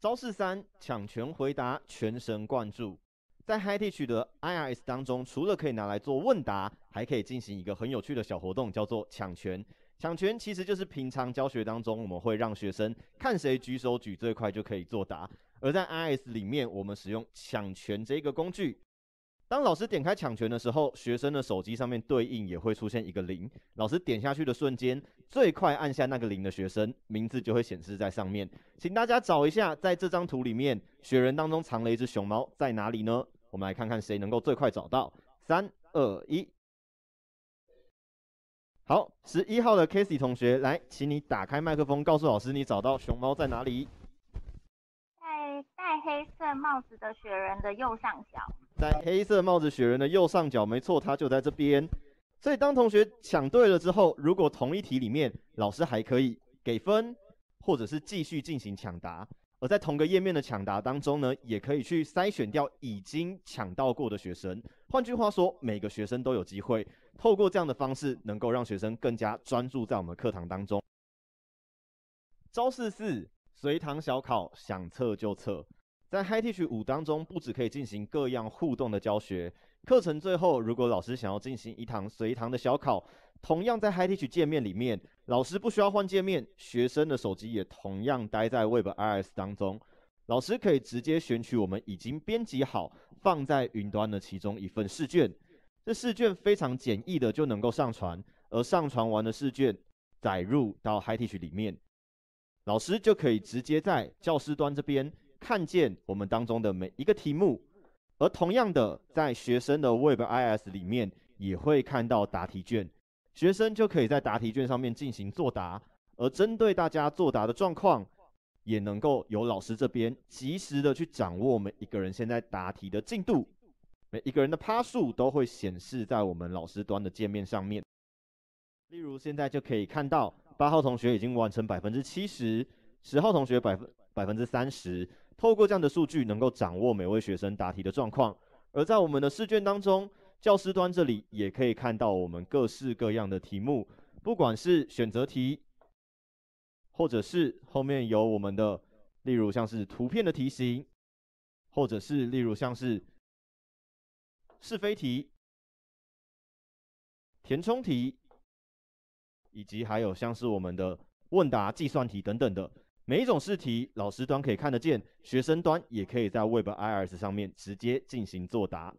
招式三：抢权回答，全神贯注。在 HiTi 取得 IRS 当中，除了可以拿来做问答，还可以进行一个很有趣的小活动，叫做抢权。抢权其实就是平常教学当中，我们会让学生看谁举手举最快就可以作答。而在 IRS 里面，我们使用抢权这个工具。当老师点开抢权的时候，学生的手机上面对应也会出现一个零。老师点下去的瞬间，最快按下那个零的学生名字就会显示在上面。请大家找一下，在这张图里面，雪人当中藏了一只熊猫，在哪里呢？我们来看看谁能够最快找到。三、二、一，好，十一号的 k a s e y 同学来，请你打开麦克风，告诉老师你找到熊猫在哪里。在戴黑色帽子的雪人的右上角。在黑色帽子雪人的右上角，没错，它就在这边。所以当同学抢对了之后，如果同一题里面，老师还可以给分，或者是继续进行抢答。而在同个页面的抢答当中呢，也可以去筛选掉已经抢到过的学生。换句话说，每个学生都有机会透过这样的方式，能够让学生更加专注在我们课堂当中。招式四，随堂小考，想测就测。在 Hi Teach 五当中，不止可以进行各样互动的教学课程。最后，如果老师想要进行一堂随堂的小考，同样在 Hi Teach 界面里面，老师不需要换界面，学生的手机也同样待在 Web iOS 当中。老师可以直接选取我们已经编辑好、放在云端的其中一份试卷。这试卷非常简易的就能够上传，而上传完的试卷载入到 Hi Teach 里面，老师就可以直接在教师端这边。看见我们当中的每一个题目，而同样的，在学生的 WebIS 里面也会看到答题卷，学生就可以在答题卷上面进行作答，而针对大家作答的状况，也能够由老师这边及时的去掌握每一个人现在答题的进度，每一个人的趴数都会显示在我们老师端的界面上面。例如现在就可以看到，八号同学已经完成百分之七十，十号同学百分百分之三十。透过这样的数据，能够掌握每位学生答题的状况。而在我们的试卷当中，教师端这里也可以看到我们各式各样的题目，不管是选择题，或者是后面有我们的，例如像是图片的题型，或者是例如像是是非题、填充题，以及还有像是我们的问答计算题等等的。每一种试题，老师端可以看得见，学生端也可以在 Web I R S 上面直接进行作答。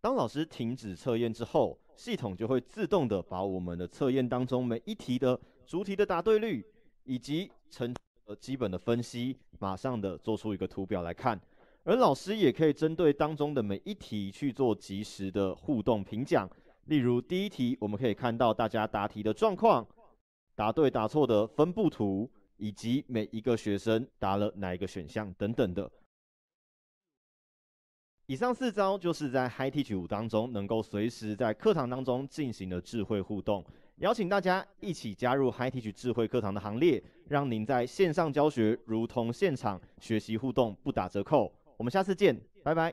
当老师停止测验之后，系统就会自动的把我们的测验当中每一题的主题的答对率以及成基本的分析，马上的做出一个图表来看。而老师也可以针对当中的每一题去做及时的互动评讲。例如第一题，我们可以看到大家答题的状况。答对答错的分布图，以及每一个学生答了哪一个选项等等的。以上四招就是在 Hi Teach 五当中能够随时在课堂当中进行的智慧互动。邀请大家一起加入 Hi Teach 智慧课堂的行列，让您在线上教学如同现场学习互动不打折扣。我们下次见，拜拜。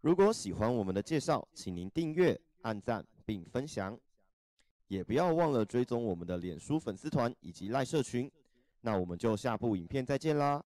如果喜欢我们的介绍，请您订阅、按赞并分享。也不要忘了追踪我们的脸书粉丝团以及赖社群，那我们就下部影片再见啦！